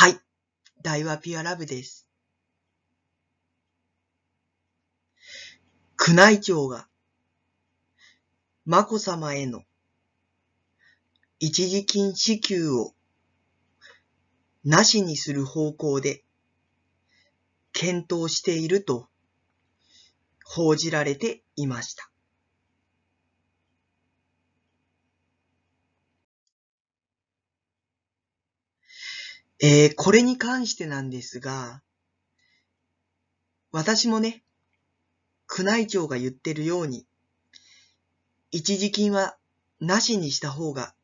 はい。大和ピュアラブです。宮内庁が、眞子さまへの一時金支給をなしにする方向で検討していると報じられていました。えー、これに関してなんですが、私もね、宮内庁が言ってるように、一時金はなしにした方が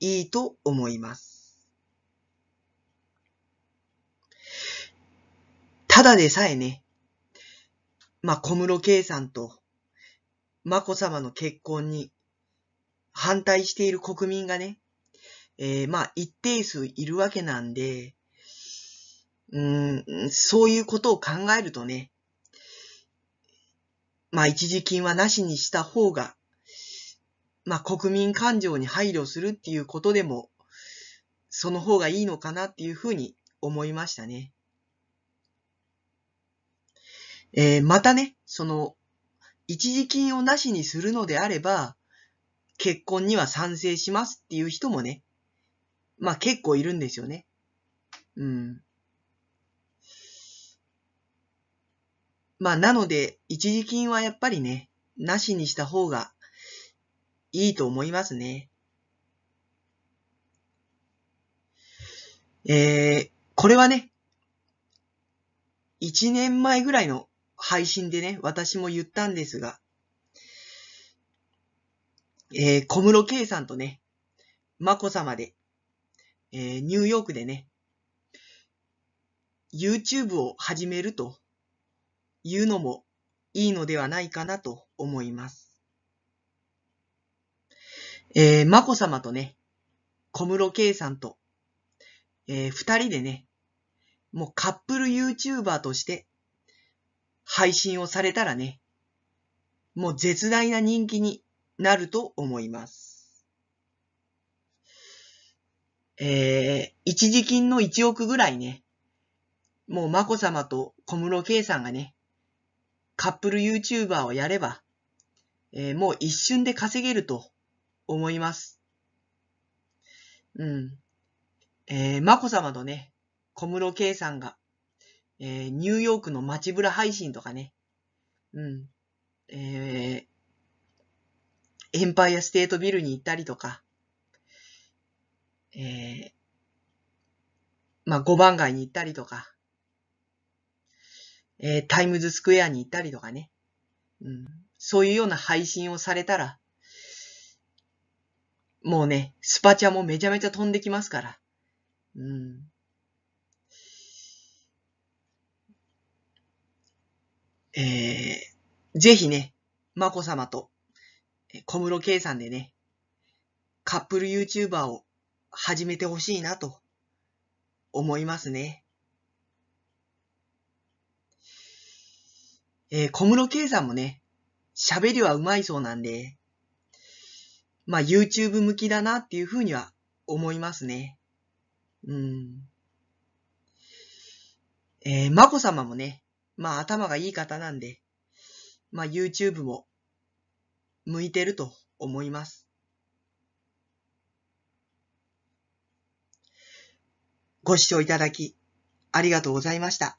いいと思います。ただでさえね、まあ、小室圭さんと、まこさまの結婚に反対している国民がね、えー、まあ、一定数いるわけなんで、うん、そういうことを考えるとね、まあ、一時金はなしにした方が、まあ、国民感情に配慮するっていうことでも、その方がいいのかなっていうふうに思いましたね。えー、またね、その、一時金をなしにするのであれば、結婚には賛成しますっていう人もね、まあ結構いるんですよね。うん。まあなので、一時金はやっぱりね、なしにした方がいいと思いますね。えー、これはね、一年前ぐらいの配信でね、私も言ったんですが、えー、小室圭さんとね、まこさまでえー、ニューヨークでね、YouTube を始めるというのもいいのではないかなと思います。えー、まこさまとね、小室圭さんと、えー、二人でね、もうカップル YouTuber として配信をされたらね、もう絶大な人気になると思います。えー、一時金の1億ぐらいね、もうまこさまと小室圭さんがね、カップル YouTuber をやれば、えー、もう一瞬で稼げると思います。うん。えー、まこさまとね、小室圭さんが、えー、ニューヨークの街ぶら配信とかね、うん。えー、エンパイアステートビルに行ったりとか、えー、まあ、5番街に行ったりとか、えー、タイムズスクエアに行ったりとかね。うん。そういうような配信をされたら、もうね、スパチャもめちゃめちゃ飛んできますから。うん。えー、ぜひね、まこさまと、小室圭さんでね、カップル YouTuber を始めてほしいなと思いますね。えー、小室圭さんもね、喋りは上手いそうなんで、まあ YouTube 向きだなっていうふうには思いますね。うん。えー、まこさまもね、まあ頭がいい方なんで、まあ YouTube も向いてると思います。ご視聴いただき、ありがとうございました。